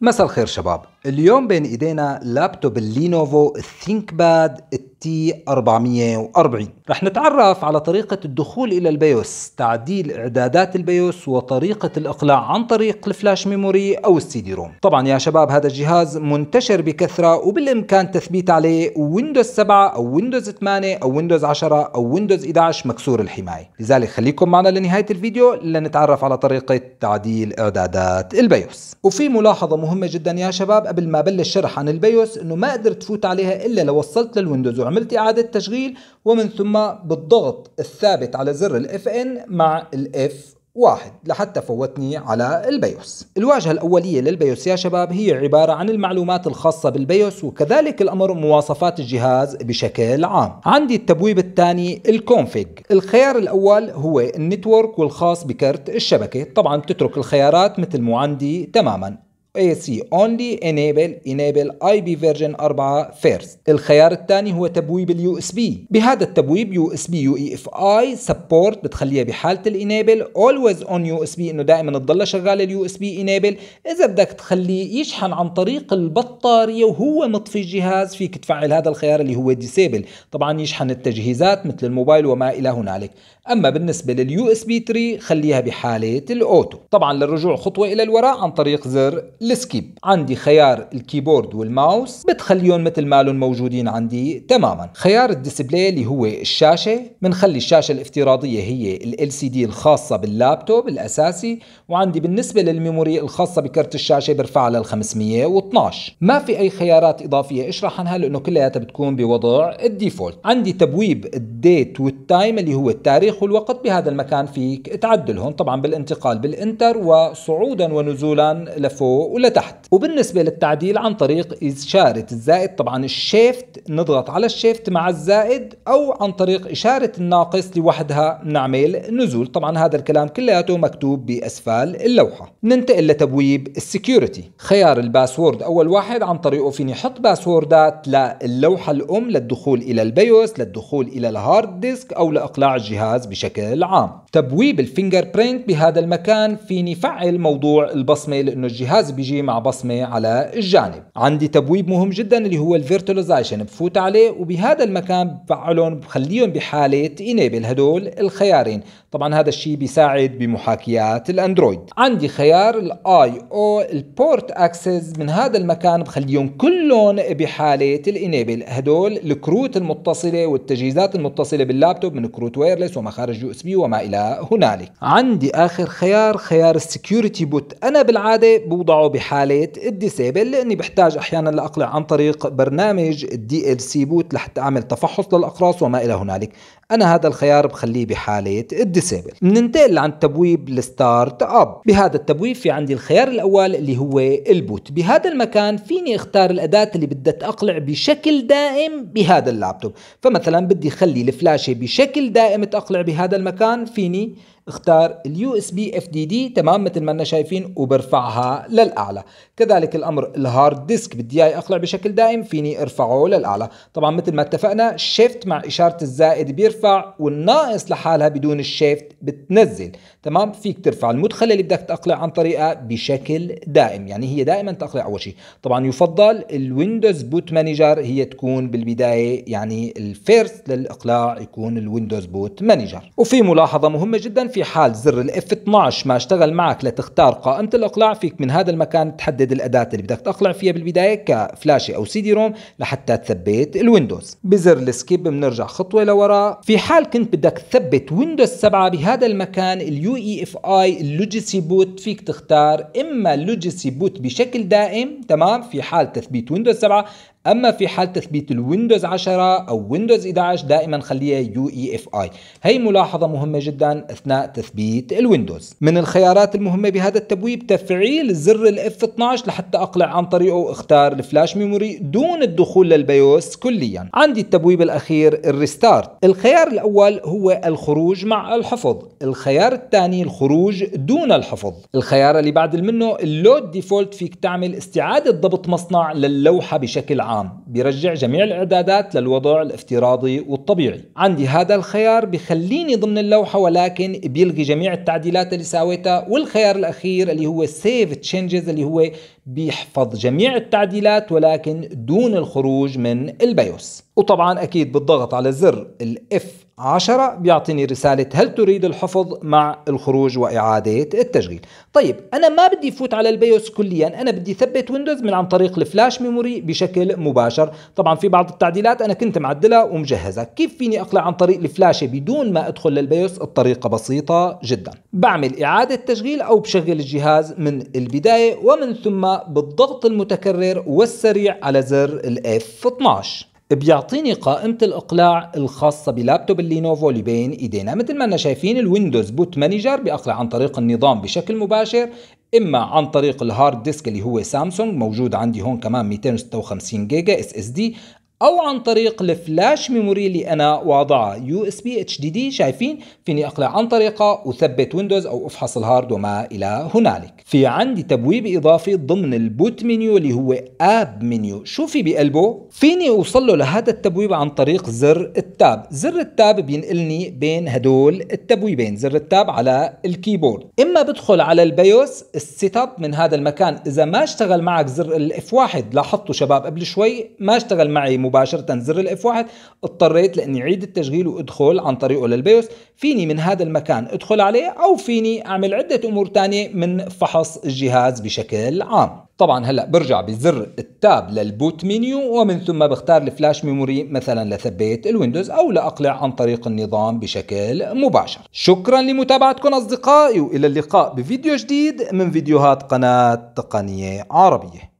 مساء الخير شباب اليوم بين ايدينا لابتوب اللينوفو ثينك باد تي 440 رح نتعرف على طريقة الدخول إلى البيوس تعديل إعدادات البيوس وطريقة الإقلاع عن طريق الفلاش ميموري أو السي دي روم طبعا يا شباب هذا الجهاز منتشر بكثرة وبالإمكان تثبيت عليه ويندوز 7 أو ويندوز 8 أو ويندوز 10 أو ويندوز 11 مكسور الحماية لذلك خليكم معنا لنهاية الفيديو لنتعرف على طريقة تعديل إعدادات البيوس وفي ملاحظة مهمة جدا يا شباب قبل ما بلش شرح عن البيوس انه ما قدرت فوت عليها الا لو وصلت للويندوز وعملت اعادة تشغيل ومن ثم بالضغط الثابت على زر الاف ان مع الاف واحد لحتى فوتني على البيوس الواجهة الأولية للبيوس يا شباب هي عبارة عن المعلومات الخاصة بالبيوس وكذلك الأمر مواصفات الجهاز بشكل عام عندي التبويب الثاني الكونفيج الخيار الأول هو النتورك والخاص بكرت الشبكة طبعا بتترك الخيارات مثل ما عندي تماما AC only enable enable IP version 4 first الخيار الثاني هو تبويب اليو اس بي بهذا التبويب يو اس بي يو اي اف اي سبورت بتخليها بحاله الانيبل اولويز اون يو اس بي انه دائما تضلها شغاله اليو اس بي انيبل اذا بدك تخليه يشحن عن طريق البطاريه وهو مطفي الجهاز فيك تفعل هذا الخيار اللي هو ديسيبل طبعا يشحن التجهيزات مثل الموبايل وما الى هنالك اما بالنسبه لليو اس بي 3 خليها بحاله الاوتو طبعا للرجوع خطوه الى الوراء عن طريق زر السكيب عندي خيار الكيبورد والماوس بتخليهم مثل مالهم موجودين عندي تماما خيار الديسبلاي اللي هو الشاشه بنخلي الشاشه الافتراضيه هي ال سي دي الخاصه باللابتوب الاساسي وعندي بالنسبه للميموري الخاصه بكرت الشاشه برفعها لل 512 ما في اي خيارات اضافيه اشرح عنها لانه كلياتها بتكون بوضع الديفولت عندي تبويب الديت والتايم اللي هو التاريخ والوقت بهذا المكان فيك تعدلهم طبعا بالانتقال بالانتر وصعودا ونزولا لفوق فوق ولتحت وبالنسبة للتعديل عن طريق إشارة الزائد طبعا الشيفت نضغط على الشيفت مع الزائد أو عن طريق إشارة الناقص لوحدها نعمل نزول طبعا هذا الكلام كلياته مكتوب بأسفل اللوحة ننتقل لتبويب السكيورتي خيار الباسورد أول واحد عن طريقه فيني حط باسوردات للوحة الأم للدخول إلى البيوس للدخول إلى الهارد ديسك أو لإقلاع الجهاز بشكل عام تبويب الفينجر برينت بهذا المكان فيني فعل موضوع البصمة لأنه الجهاز بيجي مع بصمة على الجانب عندي تبويب مهم جدا اللي هو الفيرتولايزيشن بفوت عليه وبهذا المكان بفعلهم بخليهم بحالة انيبل هدول الخيارين طبعا هذا الشيء بيساعد بمحاكيات الاندرويد عندي خيار الاي او البورت اكسس من هذا المكان بخليهم كلهم بحالة الانيبل هدول الكروت المتصلة والتجهيزات المتصلة باللابتوب من كروت ويرلس ومخارج يو اس بي وما الى هنالك عندي اخر خيار خيار السكيورتي بوت انا بالعادة بوضعه بحالة الديسيبل لأني بحتاج أحيانا لأقلع عن طريق برنامج الدي ال سي بوت لحتى أعمل تفحص للأقراص وما إلى هنالك انا هذا الخيار بخليه بحاله الديسيبل بننتقل عن التبويب الستارت اب بهذا التبويب في عندي الخيار الاول اللي هو البوت بهذا المكان فيني اختار الاداه اللي بدها تقلع بشكل دائم بهذا اللابتوب فمثلا بدي خلي الفلاشه بشكل دائم تقلع بهذا المكان فيني اختار اليو اس بي اف دي دي تمام مثل ما انا شايفين وبرفعها للاعلى كذلك الامر الهارد ديسك بدي اياه اقلع بشكل دائم فيني ارفعه للاعلى طبعا مثل ما اتفقنا شيفت مع اشاره الزائد بيرفع بترفع والناقص لحالها بدون الشيفت بتنزل تمام فيك ترفع المدخل اللي بدك تقلع عن طريقها بشكل دائم يعني هي دائما تقلع اول شيء طبعا يفضل الويندوز بوت مانجر هي تكون بالبدايه يعني الفيرست للاقلاع يكون الويندوز بوت مانجر وفي ملاحظه مهمه جدا في حال زر الاف 12 ما اشتغل معك لتختار قائمه الاقلاع فيك من هذا المكان تحدد الاداه اللي بدك تقلع فيها بالبدايه كفلاشه او سي دي روم لحتى تثبت الويندوز بزر السكيب بنرجع خطوه لورا في حال كنت بدك تثبت ويندوز 7 بهذا المكان اليو اي اف اي اللوجيسي بوت فيك تختار اما اللوجيسي بوت بشكل دائم تمام في حال تثبيت ويندوز 7 اما في حال تثبيت الويندوز 10 او ويندوز 11 دائما خليها يو اي اف اي هي ملاحظه مهمه جدا اثناء تثبيت الويندوز من الخيارات المهمه بهذا التبويب تفعيل زر الاف 12 لحتى اقلع عن طريقه اختار الفلاش ميموري دون الدخول للبيوس كليا عندي التبويب الاخير الريستارت الخيار الاول هو الخروج مع الحفظ الخيار الثاني الخروج دون الحفظ الخيار اللي بعد منه اللود ديفولت فيك تعمل استعاده ضبط مصنع للوحه بشكل عام العام بيرجع جميع الاعدادات للوضع الافتراضي والطبيعي عندي هذا الخيار بخليني ضمن اللوحة ولكن بيلغي جميع التعديلات اللي ساويتها والخيار الاخير اللي هو سيف تشينجز اللي هو بيحفظ جميع التعديلات ولكن دون الخروج من البيوس وطبعا اكيد بالضغط على زر الاف عشرة بيعطيني رسالة هل تريد الحفظ مع الخروج وإعادة التشغيل طيب أنا ما بدي فوت على البيوس كليا أنا بدي ثبت ويندوز من عن طريق الفلاش ميموري بشكل مباشر طبعا في بعض التعديلات أنا كنت معدلها ومجهزة كيف فيني أقلع عن طريق الفلاشة بدون ما أدخل للبيوس الطريقة بسيطة جدا بعمل إعادة تشغيل أو بشغل الجهاز من البداية ومن ثم بالضغط المتكرر والسريع على زر F12 بيعطيني قائمة الإقلاع الخاصة بلابتوب اللينوفو اللي بين إيدينا مثل ما أنا شايفين الويندوز بوت مانجر بيقلع عن طريق النظام بشكل مباشر إما عن طريق الهارد ديسك اللي هو سامسونج موجود عندي هون كمان 256 جيجا اس اس دي او عن طريق الفلاش ميموري اللي انا واضعها يو اس بي اتش دي دي شايفين فيني اقلع عن طريقه وثبت ويندوز او افحص الهارد وما الى هنالك في عندي تبويب اضافي ضمن البوت منيو اللي هو اب منيو شو في بقلبه فيني اوصل له لهذا التبويب عن طريق زر التاب زر التاب بينقلني بين هدول التبويبين زر التاب على الكيبورد اما بدخل على البيوس السيت اب من هذا المكان اذا ما اشتغل معك زر الاف واحد لاحظتوا شباب قبل شوي ما اشتغل معي مباشرة زر الاف واحد اضطريت لاني اعيد التشغيل وادخل عن طريقه للبيوس فيني من هذا المكان ادخل عليه او فيني اعمل عدة امور تانية من فحص الجهاز بشكل عام طبعا هلا برجع بزر التاب للبوت منيو ومن ثم بختار الفلاش ميموري مثلا لثبيت الويندوز او لاقلع عن طريق النظام بشكل مباشر شكرا لمتابعتكم اصدقائي والى اللقاء بفيديو جديد من فيديوهات قناه تقنيه عربيه